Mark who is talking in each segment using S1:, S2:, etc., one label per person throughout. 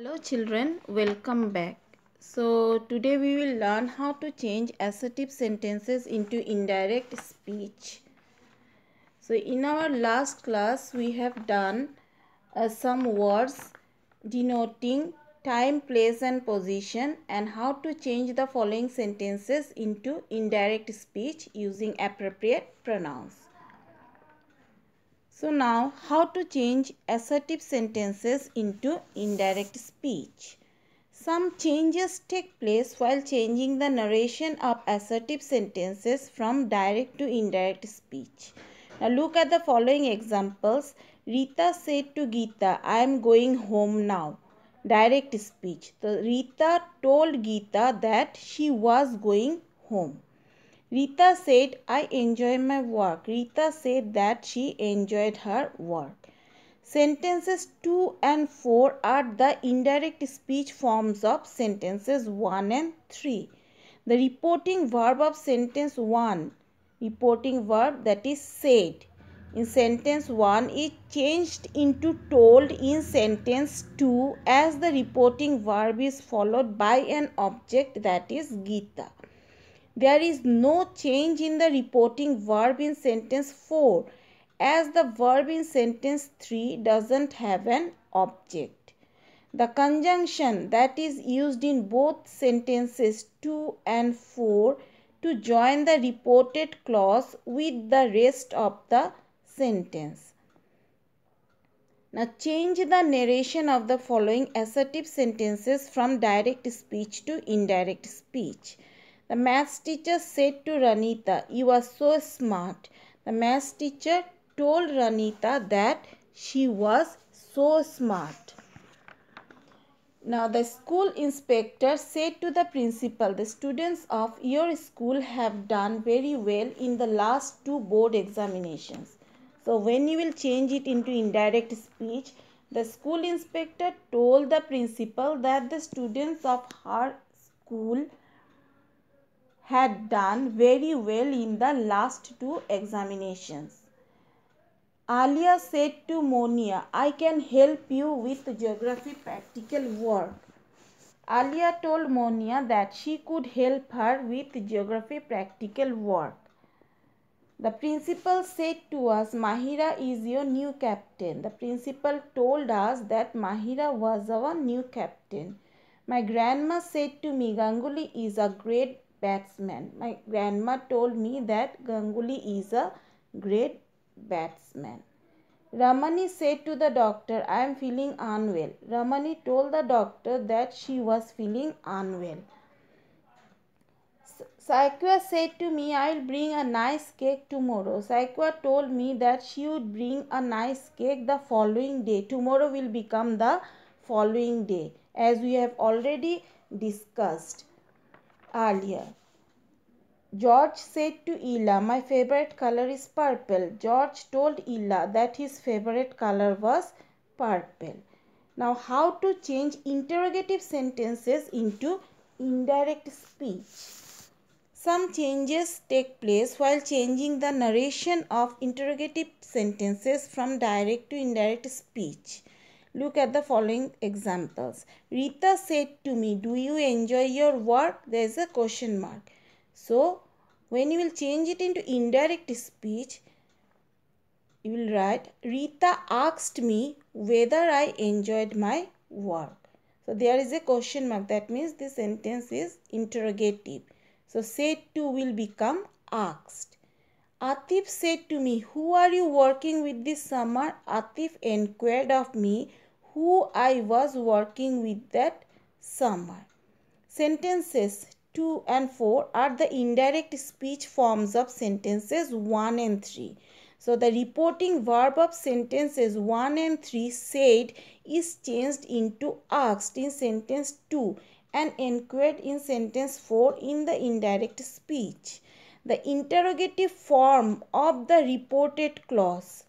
S1: hello children welcome back so today we will learn how to change assertive sentences into indirect speech so in our last class we have done uh, some words denoting time place and position and how to change the following sentences into indirect speech using appropriate pronouns so now how to change assertive sentences into indirect speech. Some changes take place while changing the narration of assertive sentences from direct to indirect speech. Now look at the following examples. Rita said to Geeta, I am going home now. Direct speech. So Rita told Geeta that she was going home. Rita said, I enjoy my work. Rita said that she enjoyed her work. Sentences 2 and 4 are the indirect speech forms of sentences 1 and 3. The reporting verb of sentence 1, reporting verb that is said in sentence 1 is changed into told in sentence 2 as the reporting verb is followed by an object that is Gita. There is no change in the reporting verb in sentence 4 as the verb in sentence 3 doesn't have an object. The conjunction that is used in both sentences 2 and 4 to join the reported clause with the rest of the sentence. Now change the narration of the following assertive sentences from direct speech to indirect speech. The maths teacher said to Ranita, You are so smart. The maths teacher told Ranita that she was so smart. Now the school inspector said to the principal, the students of your school have done very well in the last two board examinations. So when you will change it into indirect speech, the school inspector told the principal that the students of her school had done very well in the last two examinations. Alia said to Monia, I can help you with geography practical work. Alia told Monia that she could help her with geography practical work. The principal said to us, Mahira is your new captain. The principal told us that Mahira was our new captain. My grandma said to me, Ganguly is a great batsman. My grandma told me that Ganguly is a great batsman. Ramani said to the doctor, I am feeling unwell. Ramani told the doctor that she was feeling unwell. Saikwa said to me, I will bring a nice cake tomorrow. Saikwa told me that she would bring a nice cake the following day. Tomorrow will become the following day as we have already discussed earlier. George said to Ella, My favorite color is purple. George told Ella that his favorite color was purple. Now, how to change interrogative sentences into indirect speech? Some changes take place while changing the narration of interrogative sentences from direct to indirect speech. Look at the following examples. Rita said to me, do you enjoy your work? There is a question mark. So, when you will change it into indirect speech, you will write, Rita asked me whether I enjoyed my work. So, there is a question mark. That means this sentence is interrogative. So, said to will become asked. Atif said to me, Who are you working with this summer? Atif inquired of me who I was working with that summer. Sentences 2 and 4 are the indirect speech forms of sentences 1 and 3. So the reporting verb of sentences 1 and 3 said is changed into asked in sentence 2 and inquired in sentence 4 in the indirect speech. The interrogative form of the reported clause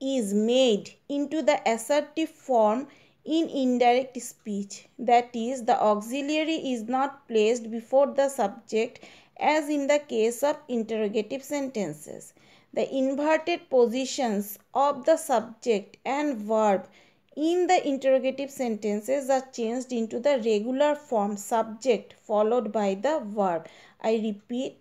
S1: is made into the assertive form in indirect speech. That is, the auxiliary is not placed before the subject as in the case of interrogative sentences. The inverted positions of the subject and verb in the interrogative sentences are changed into the regular form subject followed by the verb. I repeat,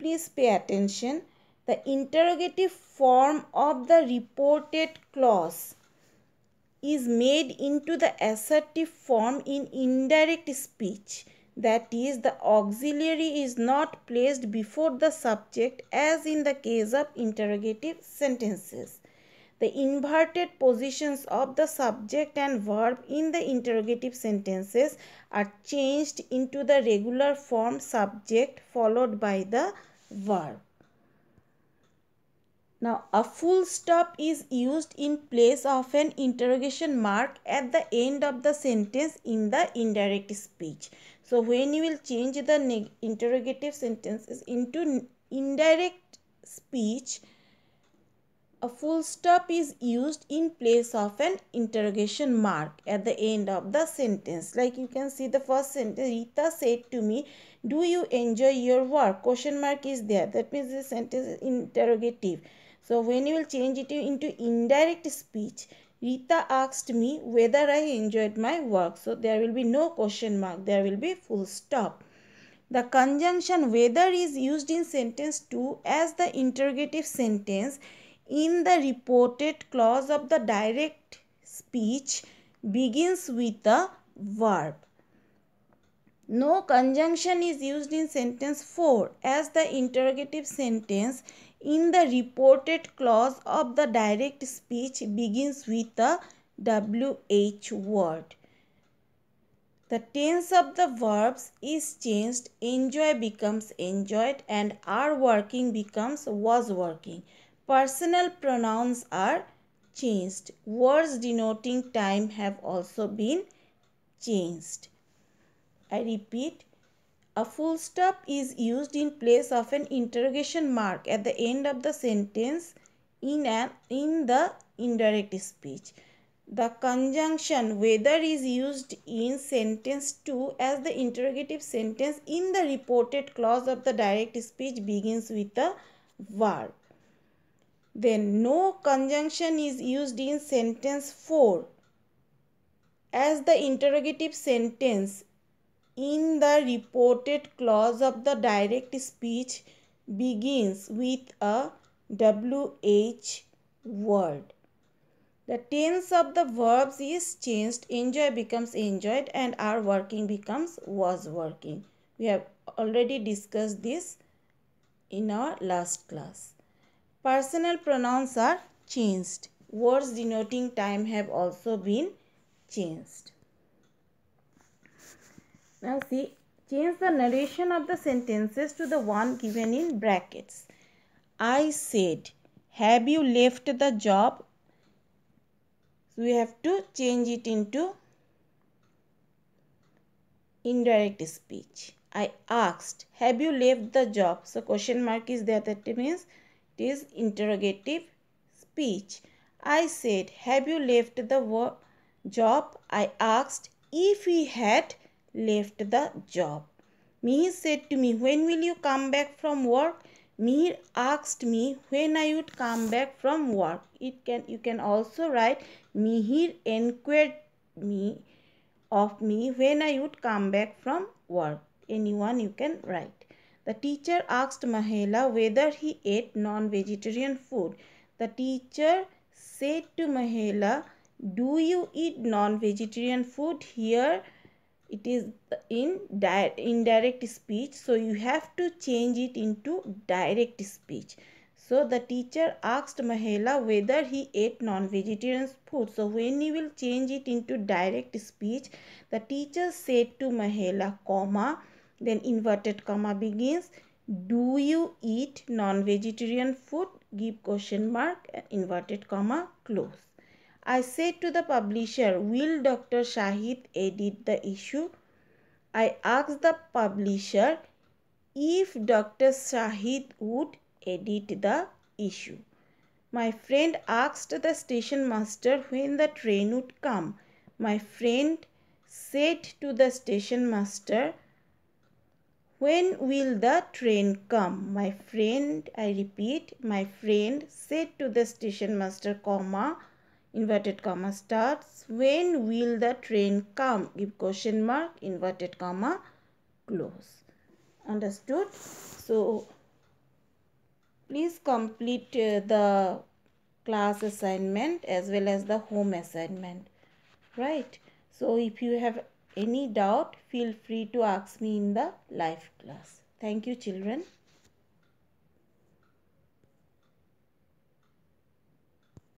S1: please pay attention the interrogative form of the reported clause is made into the assertive form in indirect speech that is the auxiliary is not placed before the subject as in the case of interrogative sentences the inverted positions of the subject and verb in the interrogative sentences are changed into the regular form subject followed by the verb now a full stop is used in place of an interrogation mark at the end of the sentence in the indirect speech. So when you will change the interrogative sentences into indirect speech, a full stop is used in place of an interrogation mark at the end of the sentence. Like you can see the first sentence, Rita said to me, do you enjoy your work? Question mark is there. That means the sentence is interrogative. So when you will change it into indirect speech, Rita asked me whether I enjoyed my work. So there will be no question mark. There will be full stop. The conjunction whether is used in sentence 2 as the interrogative sentence in the reported clause of the direct speech begins with the verb. No conjunction is used in sentence 4 as the interrogative sentence in the reported clause of the direct speech begins with the WH word. The tense of the verbs is changed, enjoy becomes enjoyed and are working becomes was working. Personal pronouns are changed. Words denoting time have also been changed. I repeat, a full stop is used in place of an interrogation mark at the end of the sentence in, an, in the indirect speech. The conjunction whether is used in sentence 2 as the interrogative sentence in the reported clause of the direct speech begins with a verb. Then no conjunction is used in sentence 4 as the interrogative sentence in the reported clause of the direct speech begins with a wh word. The tense of the verbs is changed. Enjoy becomes enjoyed and our working becomes was working. We have already discussed this in our last class. Personal pronouns are changed. Words denoting time have also been changed. Now see, change the narration of the sentences to the one given in brackets. I said, have you left the job? So we have to change it into indirect speech. I asked, have you left the job? So question mark is there that means it is interrogative speech. I said, have you left the job? I asked, if he had, left the job. Mihir said to me, When will you come back from work? Mihir asked me when I would come back from work. It can you can also write Mihir inquired me of me when I would come back from work. Anyone you can write. The teacher asked Mahela whether he ate non-vegetarian food. The teacher said to Mahela, Do you eat non-vegetarian food here? it is in di indirect speech so you have to change it into direct speech so the teacher asked Mahela whether he ate non-vegetarian food. So when he will change it into direct speech, the teacher said to Mahela, comma, then inverted comma begins, do you eat non-vegetarian food? Give question mark, inverted comma, close. I said to the publisher, Will Dr. Shahid edit the issue? I asked the publisher if Dr. Shahid would edit the issue. My friend asked the station master when the train would come. My friend said to the station master, When will the train come? My friend, I repeat, my friend said to the station master, comma, inverted comma starts when will the train come give question mark inverted comma close understood so please complete uh, the class assignment as well as the home assignment right so if you have any doubt feel free to ask me in the live class thank you children